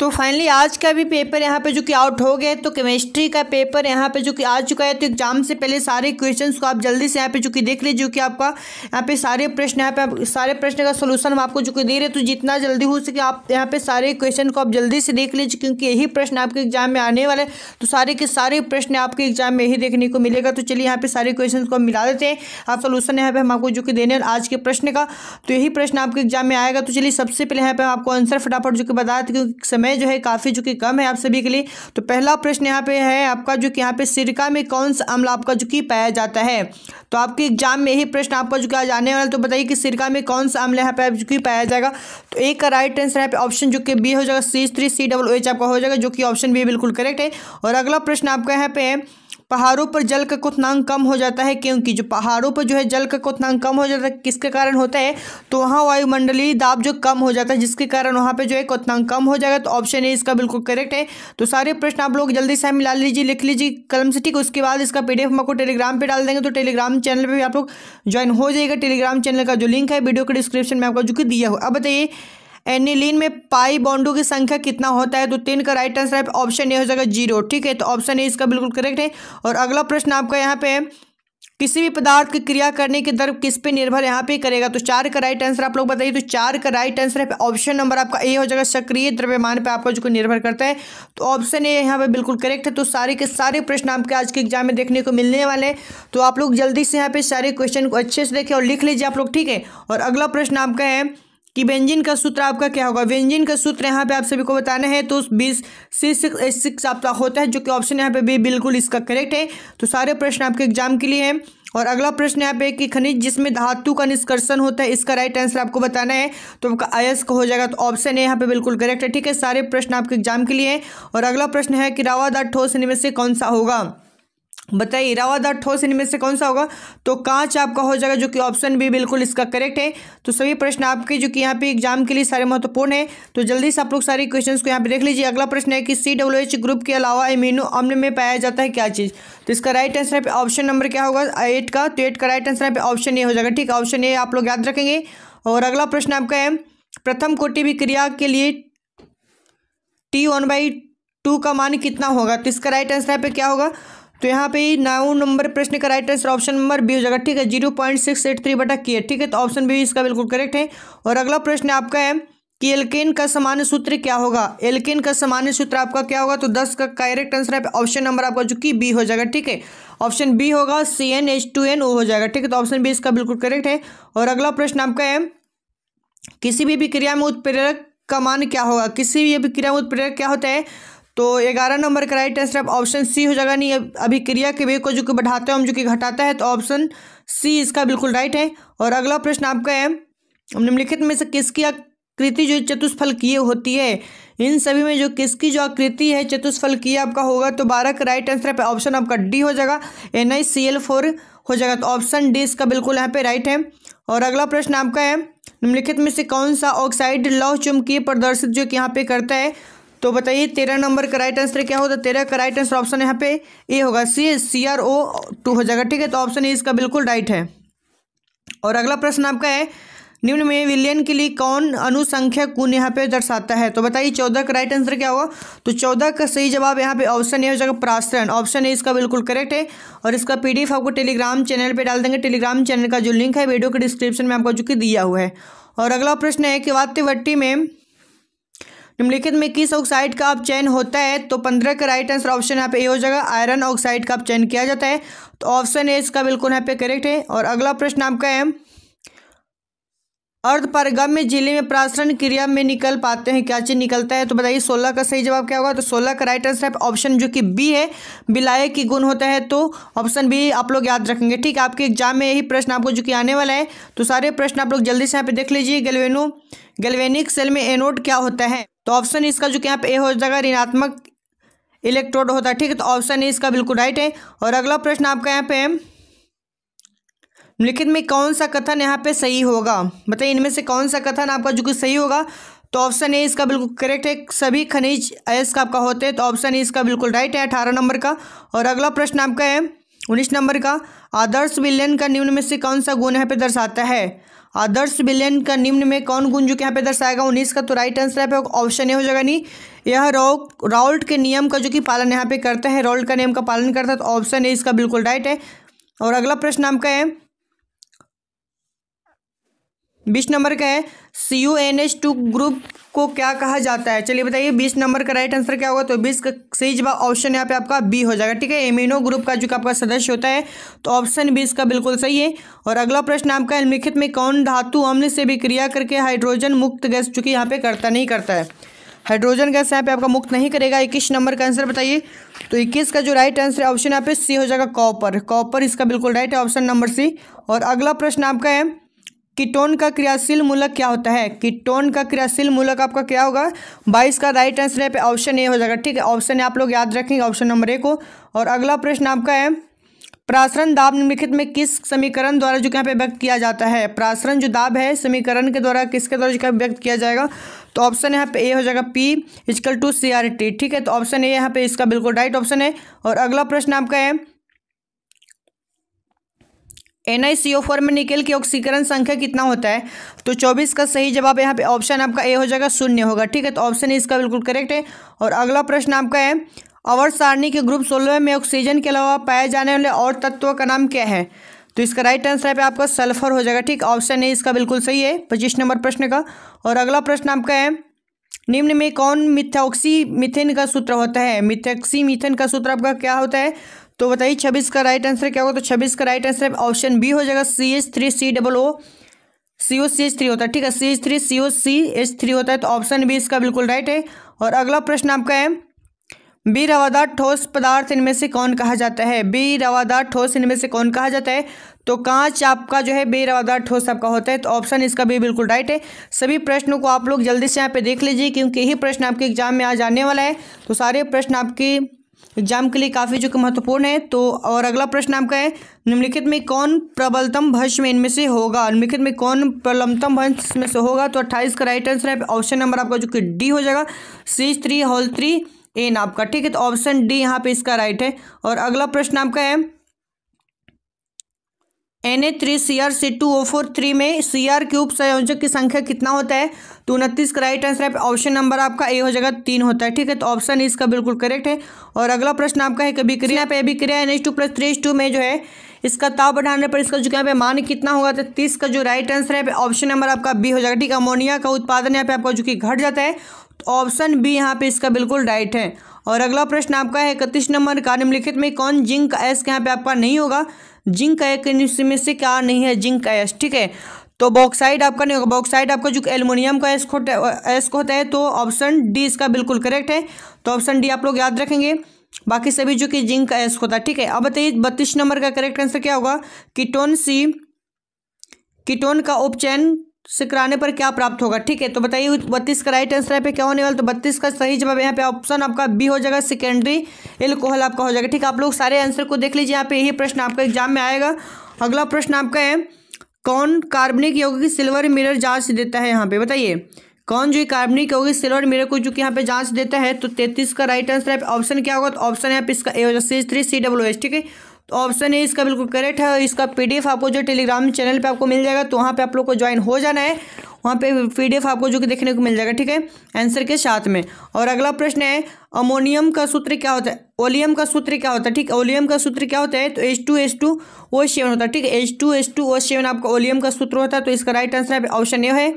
तो फाइनली आज का भी पेपर यहाँ पे जो कि आउट हो गया तो केमिस्ट्री का पेपर यहाँ पे जो कि आ चुका है तो एग्जाम से पहले सारे क्वेश्चंस को आप जल्दी से यहाँ पे जो कि देख लीजिए जो कि आपका यहाँ पे सारे प्रश्न यहाँ पे सारे प्रश्न का सलूशन हम आपको जो कि दे रहे तो जितना जल्दी हो सके आप यहाँ पे सारे क्वेश्चन को आप जल्दी से देख लीजिए क्योंकि यही प्रश्न आपके एग्जाम में आने वाले तो सारे के सारे प्रश्न आपके एग्जाम में यही देखने को मिलेगा तो चलिए यहाँ पे सारे क्वेश्चन को हम मिला देते हैं आप सोलूशन यहाँ पे हम आपको जो कि देने आज के प्रश्न का तो यही प्रश्न आपके एग्जाम में आएगा तो चलिए सबसे पहले यहाँ पे हम आपको आंसर फटाफट जो कि बता देते क्योंकि समय समय जो है काफ़ी जो कि कम है आप सभी के लिए तो पहला प्रश्न यहाँ पे है आपका जो कि यहाँ पे सिरका में कौन सा अम्ल आपका जो कि पाया जाता है तो आपके एग्जाम में यही प्रश्न आपका जो कि आज आने वाला तो बताइए कि सिरका में कौन सा अम्ल यहाँ पे जो कि पाया जाएगा तो एक का राइट आंसर यहाँ पे ऑप्शन जो कि बी हो जाएगा C three C double H आपका हो जाएगा जो कि ऑप्शन बी बिल्कुल करेक्ट है और अगला प्रश्न आपका यहाँ पे है पहाड़ों पर जल का क्वनांक कम हो जाता है क्योंकि जो पहाड़ों पर जो है जल का क्वनांक कम हो जाता है किसके कारण होता है तो वहाँ वायुमंडलीय दाब जो कम हो जाता है जिसके कारण वहाँ पे जो है क्वनांक कम हो जाएगा तो ऑप्शन है इसका बिल्कुल करेक्ट है तो सारे प्रश्न आप लोग जल्दी से मिला लीजिए लिख लीजिए कलम से ठीक उसके बाद इसका पी हम आपको टेलीग्राम पर डाल देंगे तो टेलीग्राम चैनल पर भी आप लोग ज्वाइन हो जाएगा टेलीग्राम चैनल का जो लिंक है वीडियो के डिस्क्रिप्शन में आपका जो कि दिया हो अब बताइए एनिलीन में पाई बॉन्डों की संख्या कितना होता है तो तीन का राइट आंसर ऑप्शन ए हो जाएगा जीरो ठीक है तो ऑप्शन ए इसका बिल्कुल करेक्ट है और अगला प्रश्न आपका यहाँ पे है किसी भी पदार्थ की क्रिया करने की दर किस पे निर्भर यहाँ पे करेगा तो चार का राइट आंसर आप लोग बताइए तो चार का राइट आंसर है ऑप्शन नंबर आपका ए हो जाएगा सक्रिय द्रव्यमान पे आपका जो निर्भर करता है तो ऑप्शन ए यहाँ पे बिल्कुल करेक्ट है तो सारे के सारे प्रश्न आपके आज के एग्जाम में देखने को मिलने वाले हैं तो आप लोग जल्दी से यहाँ पे सारे क्वेश्चन को अच्छे से देखें और लिख लीजिए आप लोग ठीक है और अगला प्रश्न आपका है कि व्यंजन का सूत्र आपका क्या होगा व्यंजन का सूत्र यहाँ पे आप सभी को बताना है तो बीस सी सिक्स एस सिक्स आपका होता है जो कि ऑप्शन यहाँ पे भी बिल्कुल इसका करेक्ट है तो सारे प्रश्न आपके एग्जाम के लिए हैं और अगला प्रश्न यहाँ पे कि खनिज जिसमें धातु का निष्कर्षण होता है इसका राइट आंसर आपको बताना है तो आपका अयस्क हो जाएगा तो ऑप्शन है यहाँ पे बिल्कुल करेक्ट है ठीक है सारे प्रश्न आपके एग्जाम के लिए हैं और अगला प्रश्न है कि रावादार ठोस इनमें से कौन सा होगा बताइए इरावादार ठोस इनमें से कौन सा होगा तो कांच आपका हो जाएगा जो कि ऑप्शन बी बिल्कुल इसका करेक्ट है तो सभी प्रश्न आपके जो कि यहाँ पे एग्जाम के लिए सारे महत्वपूर्ण है तो जल्दी से आप लोग सारे क्वेश्चन को यहाँ पे देख लीजिए अगला प्रश्न है कि सी डब्ल्यू एच ग्रुप के अलावा इम्यूनो अम्ल में पाया जाता है क्या चीज़ तो इसका राइट आंसर है ऑप्शन नंबर क्या होगा एट का तो एट का राइट आंसर है ऑप्शन ए हो जाएगा ठीक ऑप्शन ए आप लोग याद रखेंगे और अगला प्रश्न आपका है प्रथम कोटि भी क्रिया के लिए टी वन बाई टू का मान कितना होगा तो इसका राइट आंसर यहाँ पे क्या होगा तो यहाँ पे नाउ नंबर प्रश्न का right answer option number B हो जाएगा ठीक है zero point six eight three बटा के ठीक है तो ऑप्शन बी इसका बिल्कुल करेक्ट है और अगला प्रश्न आपका है कि एल्केन का सामान्य सूत्र क्या होगा एल्केन का सामान्य सूत्र आपका क्या होगा तो दस का करेक्ट आंसर है ऑप्शन नंबर आपका जो कि बी हो जाएगा ठीक है ऑप्शन बी होगा C N H two N O हो जाएगा ठीक है तो ऑप्शन बी इसका बिल्कुल करेक्ट है और अगला प्रश्न आपका है किसी भी विक्रिया में उत्प्रेरक का मान क्या होगा किसी भी अभिक्रिया में उत्प्रेरक क्या होता है तो ग्यारह नंबर का राइट आंसर अब ऑप्शन सी हो जाएगा नहीं अभी क्रिया के वेग को जो कि बढ़ाता है हम जो कि घटाता है तो ऑप्शन सी इसका बिल्कुल राइट है और अगला प्रश्न आपका है निम्नलिखित में से किसकी आकृति जो चतुष्फल की होती है इन सभी में जो किसकी जो आकृति है चतुष्फल की आपका होगा तो बारह का राइट आंसर ऑप्शन आपका डी हो जाएगा N I C L four हो जाएगा तो ऑप्शन डी इसका बिल्कुल यहाँ पे राइट है और अगला प्रश्न आपका है निम्नलिखित में से कौन सा ऑक्साइड लौह चुंबकीय प्रदर्शित जो कि यहाँ पे करता है तो बताइए तेरह नंबर का राइट आंसर क्या होगा तेरह का राइट आंसर ऑप्शन यहाँ पे ए होगा सी सी आर ओ टू हो जाएगा ठीक है तो ऑप्शन ए इसका बिल्कुल राइट है और अगला प्रश्न आपका है निम्न में विलयन के लिए कौन अनुसंख्यक कुन यहाँ पे दर्शाता है तो बताइए चौदह का राइट आंसर क्या होगा तो चौदह का सही जवाब यहाँ पे ऑप्शन ए हो जाएगा प्रासरण ऑप्शन ए इसका बिल्कुल करेक्ट है और इसका पीडीएफ आपको टेलीग्राम चैनल पे डाल देंगे टेलीग्राम चैनल का जो लिंक है वीडियो के डिस्क्रिप्शन में आपको जो कि दिया हुआ है और अगला प्रश्न है कि वात्यवट्टी में निम्नलिखित में किस ऑक्साइड का अब चयन होता है तो पंद्रह का राइट आंसर ऑप्शन यहाँ पे ए हो जाएगा आयरन ऑक्साइड का अब चयन किया जाता है तो ऑप्शन ए इसका बिल्कुल यहाँ पे करेक्ट है और अगला प्रश्न आपका है अर्धपरगम्य जिले में प्रासरण क्रिया में निकल पाते हैं क्या चीज निकलता है तो बताइए सोलह का सही जवाब क्या होगा तो सोलह का राइट आंसर ऑप्शन जो कि बी है बिलाय की गुण होता है तो ऑप्शन बी आप लोग याद रखेंगे ठीक है आपके एग्जाम में यही प्रश्न आपको जो कि आने वाला है तो सारे प्रश्न आप लोग जल्दी से यहाँ पे देख लीजिए गलवेनो गलवेनिक सेल में एनोड क्या होता है तो ऑप्शन e इसका जो यहाँ पे ए हो जाएगा ऋणात्मक इलेक्ट्रोड होता है ठीक है तो ऑप्शन ए e इसका बिल्कुल राइट है और अगला प्रश्न आपका यहाँ पे लिखित में कौन सा कथन यहाँ पे सही होगा बताइए इनमें से कौन सा कथन आपका जो कि सही होगा तो ऑप्शन ए इसका बिल्कुल करेक्ट है सभी खनिज अयस्क आपका होते हैं तो ऑप्शन ए e इसका बिल्कुल राइट है अठारह नंबर का और अगला प्रश्न आपका है उन्नीस नंबर का आदर्श विलयन का निम्न में से कौन सा गुण यहाँ पे दर्शाता है आदर्श विलयन का निम्न में कौन गुण जो कि यहाँ पे दर्शाएगा उन्नीस का तो राइट आंसर यहाँ पे ऑप्शन ए हो जाएगा नहीं यह राउ रॉल्ट के नियम का जो कि पालन यहाँ पे करते हैं रॉल्ट का नियम का पालन करता है तो ऑप्शन ए इसका बिल्कुल राइट है और अगला प्रश्न आपका है बीस नंबर का है C U N H two group को क्या कहा जाता है चलिए बताइए बीस नंबर का राइट आंसर क्या होगा तो बीस का सही जवाब ऑप्शन यहाँ पे आपका बी हो जाएगा ठीक है एमिनो ग्रुप का जो का आपका सदस्य होता है तो ऑप्शन बीस का बिल्कुल सही है और अगला प्रश्न आपका निम्नलिखित में कौन धातु अम्ल से भी क्रिया करके हाइड्रोजन मुक्त गैस चूंकि यहाँ पे करता नहीं करता है हाइड्रोजन गैस यहाँ पे आपका मुक्त नहीं करेगा इक्कीस नंबर का आंसर बताइए तो इक्कीस का जो राइट आंसर ऑप्शन यहाँ पे सी हो जाएगा कॉपर कॉपर इसका बिल्कुल राइट है ऑप्शन नंबर सी और अगला प्रश्न आपका है कीटोन का क्रियाशील मूलक क्या होता है कीटोन का क्रियाशील मूलक आपका क्या होगा बाईस का राइट आंसर है ऑप्शन ए हो जाएगा ठीक है ऑप्शन आप लोग याद रखेंगे ऑप्शन नंबर ए को और अगला प्रश्न आपका है प्रासरण दाब निम्नलिखित में किस समीकरण द्वारा जो यहाँ पे व्यक्त किया जाता है प्रासरण जो दाब है समीकरण के द्वारा किसके द्वारा जो व्यक्त किया जाएगा तो ऑप्शन यहाँ पे ए हो जाएगा P equal to C R T ठीक है तो ऑप्शन ए यहाँ पे इसका बिल्कुल राइट ऑप्शन है और अगला प्रश्न आपका है N I C O four में निकल के ऑक्सीकरण संख्या कितना होता है तो चौबीस का सही जवाब यहाँ पे ऑप्शन आपका ए हो जाएगा शून्य होगा ठीक है तो ऑप्शन इसका बिल्कुल करेक्ट है और अगला प्रश्न आपका है अवर सारणी के ग्रुप सोलह में ऑक्सीजन के अलावा पाए जाने वाले और तत्वों का नाम क्या है तो इसका राइट आंसर है आपका सल्फर हो जाएगा ठीक ऑप्शन ए इसका बिल्कुल सही है पच्चीस नंबर प्रश्न का और अगला प्रश्न आपका है निम्न में कौन मिथाक्सी मिथेन का सूत्र होता है मिथाक्सी मिथेन का सूत्र आपका क्या होता है तो बताइए छब्बीस का राइट आंसर क्या होगा तो छब्बीस का राइट आंसर ऑप्शन बी हो जाएगा C H three C double O C O C H three होता है ठीक है C H three C O C H three होता है तो ऑप्शन बी इसका बिल्कुल राइट है और अगला प्रश्न आपका है बी रवादार ठोस पदार्थ इनमें से कौन कहा जाता है बी रवादार ठोस इनमें से कौन कहा जाता है तो कांच आपका जो है बे रवादार ठोस आपका होता है तो ऑप्शन इसका भी बिल्कुल राइट है सभी प्रश्नों को आप लोग जल्दी से यहाँ पे देख लीजिए क्योंकि यही प्रश्न आपके एग्जाम में आज आने वाला है तो सारे प्रश्न आपकी एग्जाम के लिए काफ़ी जो कि महत्वपूर्ण है तो और अगला प्रश्न आपका है निम्नलिखित में कौन प्रबलतम भंश में इनमें से होगा निम्नलिखित में कौन प्रबलतम भंश में से होगा तो अट्ठाईस का राइट आंसर है ऑप्शन नंबर आपका जो कि डी हो जाएगा सी थ्री हॉल थ्री एन आपका ठीक है तो ऑप्शन डी यहाँ पे इसका राइट है और अगला प्रश्न आपका है N A three C R C two O four three में सी आर क्यूब संयोजक की संख्या कितना होता है तो उनतीस का राइट आंसर है ऑप्शन नंबर आपका ए हो जाएगा तीन होता है ठीक है तो ऑप्शन इसका बिल्कुल करेक्ट है और अगला प्रश्न आपका है कभी क्रिया पे अभी क्रिया N H two plus three H two में जो है इसका ताप बढ़ाने पर इसका जो यहाँ पे मान कितना होगा तो तीस का जो राइट आंसर है ऑप्शन नंबर आपका बी हो जाएगा ठीक है अमोनिया का उत्पादन यहाँ पे आपका जो कि घट जाता है तो ऑप्शन बी यहाँ पे इसका बिल्कुल राइट है और अगला प्रश्न आपका है इकतीस नंबर का निम्नलिखित में कौन जिंक एस के यहाँ पे आपका नहीं होगा जिंक है में से क्या नहीं है जिंक एस ठीक है तो बॉक्साइड आपका नहीं होगा बॉक्साइड आपका जो एल्युमिनियम का एस्क होता है एस्क होता है तो ऑप्शन डी इसका बिल्कुल करेक्ट है तो ऑप्शन डी आप लोग याद रखेंगे बाकी सभी जो कि जिंक का एस्क होता है ठीक है अब बताइए बत्तीस नंबर का करेक्ट आंसर क्या होगा कीटोन सी कीटोन का उपचयन से कराने पर क्या प्राप्त होगा ठीक है तो बताइए बत्तीस का राइट आंसर यहाँ पे क्या होने वाला तो बत्तीस का सही जवाब यहाँ पे ऑप्शन आपका बी हो जाएगा सेकेंडरी एल्कोहल आपका हो जाएगा ठीक है आप लोग सारे आंसर को देख लीजिए यहाँ पे यही प्रश्न आपका एग्जाम में आएगा अगला प्रश्न आपका है कौन कार्बनिक यौगिक सिल्वर मिरर जांच देता है यहाँ पे बताइए कौन जो कार्बनिक यौगिक सिल्वर मिरर को जो कि यहाँ पे जांच देता है तो तैतीस का राइट आंसर है ऑप्शन क्या होगा तो ऑप्शन यहाँ पे इसका ए हो जाएगा C three C W S ठीक है तो ऑप्शन ए इसका बिल्कुल करेक्ट है इसका पीडीएफ आपको जो टेलीग्राम चैनल पे आपको मिल जाएगा तो वहाँ पे आप लोग को ज्वाइन हो जाना है वहाँ पे पीडीएफ आपको जो कि देखने को मिल जाएगा ठीक है आंसर के साथ में और अगला प्रश्न है अमोनियम का सूत्र क्या होता है ओलियम का सूत्र क्या होता है ठीक ओलियम का सूत्र क्या होता है तो H two H two O seven होता है ठीक है H two H two O seven आपका ओलियम का सूत्र होता है तो इसका राइट आंसर ऑप्शन ए है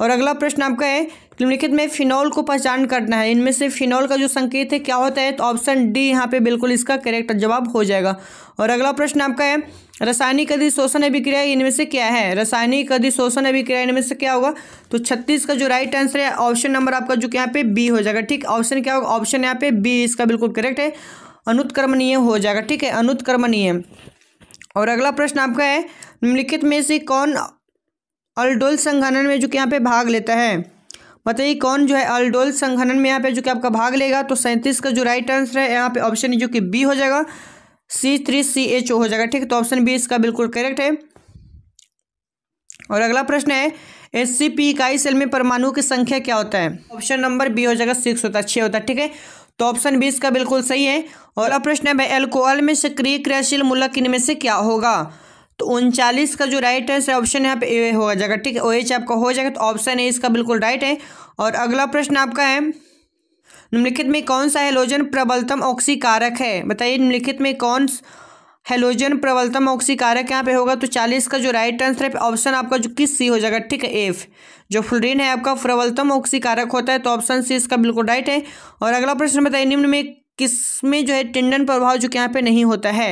और अगला प्रश्न आपका है निम्नलिखित में फिनॉल को पहचान करना है इनमें से फिनॉल का जो संकेत है क्या होता है तो ऑप्शन डी यहाँ पे बिल्कुल इसका करेक्ट जवाब हो जाएगा और अगला प्रश्न आपका है रासायनिक अधिशोषण अभिक्रिया इनमें से क्या है रासायनिक अधिशोषण अभिक्रिया इनमें से क्या होगा तो छत्तीस का जो राइट आंसर है ऑप्शन नंबर आपका जो यहाँ पे बी हो जाएगा ठीक ऑप्शन क्या होगा ऑप्शन यहाँ पे बी इसका बिल्कुल करेक्ट है अनुत्क्रमणीय हो जाएगा ठीक है अनुत्क्रमणीय और अगला प्रश्न आपका है निम्नलिखित में से कौन अलडोल संघनन में जो कि यहाँ पे भाग लेता है बताइए कौन जो है अलडोल संघनन में यहाँ पे जो कि आपका भाग लेगा तो सैंतीस का जो राइट आंसर है यहाँ पे ऑप्शन जो कि बी हो जाएगा C three C H O हो जाएगा ठीक तो ऑप्शन बी इसका बिल्कुल करेक्ट है और अगला प्रश्न है एस सी पी इकाई सेल में परमाणु की संख्या क्या होता है ऑप्शन नंबर बी हो जाएगा सिक्स होता है छः होता है ठीक है तो ऑप्शन बी इसका बिल्कुल सही है और अगला प्रश्न है भाई एल्कोहल में सक्रिय क्रियाशील मूलक इनमें से क्या होगा तो उनचालीस का जो राइट आंसर ऑप्शन यहाँ पे ए हो जाएगा ठीक है ओ एच आपका हो जाएगा तो ऑप्शन ए इसका बिल्कुल राइट है और अगला प्रश्न आपका है निम्नलिखित में कौन सा हेलोजन प्रबलतम ऑक्सीकारक है बताइए निम्नलिखित में कौन हेलोजन प्रबलतम ऑक्सीकारक यहाँ पे होगा तो चालीस का जो राइट आंसर है ऑप्शन आपका जो किस सी हो जाएगा ठीक है एफ जो फ्लोरीन है आपका प्रबलतम ऑक्सीकारक होता है तो ऑप्शन सी इसका बिल्कुल राइट है और अगला प्रश्न बताइए निम्न में किस में जो है टेंडन प्रभाव जो कि यहाँ पे नहीं होता है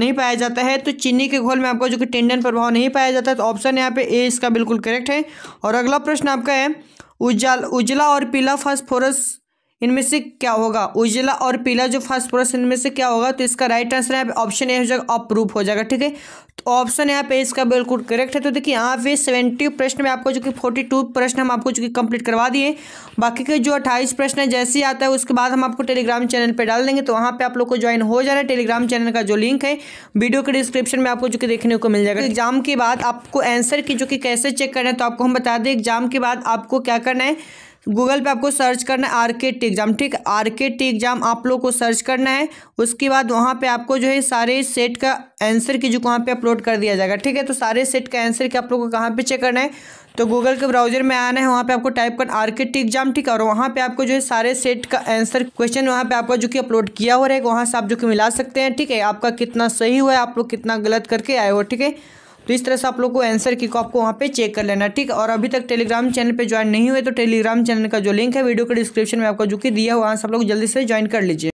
नहीं पाया जाता है तो चीनी के घोल में आपका जो कि टेंडन प्रभाव नहीं पाया जाता है तो ऑप्शन यहाँ पे ए इसका बिल्कुल करेक्ट है और अगला प्रश्न आपका है उजाल उजला और पीला फास्फोरस इनमें से क्या होगा उजला और पीला जो फास्फोरस इनमें से क्या होगा तो इसका राइट आंसर यहाँ पे ऑप्शन ए हो जाएगा अप्रूव हो जाएगा ठीक है तो ऑप्शन यहाँ पे इसका बिल्कुल करेक्ट है तो देखिए यहाँ पे सेवेंटी प्रश्न में आपको जो कि फोर्टी टू प्रश्न हम आपको जो कि कंप्लीट करवा दिए बाकी के जो अट्ठाईस प्रश्न है जैसे ही आता है उसके बाद हम आपको टेलीग्राम चैनल पर डाल देंगे तो वहाँ पर आप लोग को ज्वाइन हो जाना है टेलीग्राम चैनल का जो लिंक है वीडियो के डिस्क्रिप्शन में आपको जो कि देखने को मिल जाएगा एग्जाम तो के बाद आपको आंसर की जो कि कैसे चेक करना है तो आपको हम बता दें एग्जाम के बाद आपको क्या करना है गूगल पे आपको सर्च करना है आर के टी एग्ज़ाम ठीक आर के टी एग्ज़ाम आप लोग को सर्च करना है उसके बाद वहाँ पे आपको जो है सारे सेट का आंसर की जो वहाँ पे अपलोड कर दिया जाएगा ठीक है तो सारे सेट का आंसर की आप लोग को कहाँ पे चेक करना है तो गूगल के ब्राउजर में आना है वहाँ पे आपको टाइप करना आर के टी एग्जाम ठीक और वहाँ पे आपको जो है सारे सेट का आंसर क्वेश्चन वहाँ पे आपको जो कि अपलोड किया हो रहेगा वहाँ से आप जो कि मिला सकते हैं ठीक है आपका कितना सही हुआ है आप लोग कितना गलत करके आए हो ठीक है तो इस तरह से आप लोग को आंसर की आपको वहाँ पे चेक कर लेना ठीक और अभी तक टेलीग्राम चैनल पे ज्वाइन नहीं हुए तो टेलीग्राम चैनल का जो लिंक है वीडियो के डिस्क्रिप्शन में आपका जो कि दिया हुआ वहाँ से आप लोग जल्दी से ज्वाइन कर लीजिए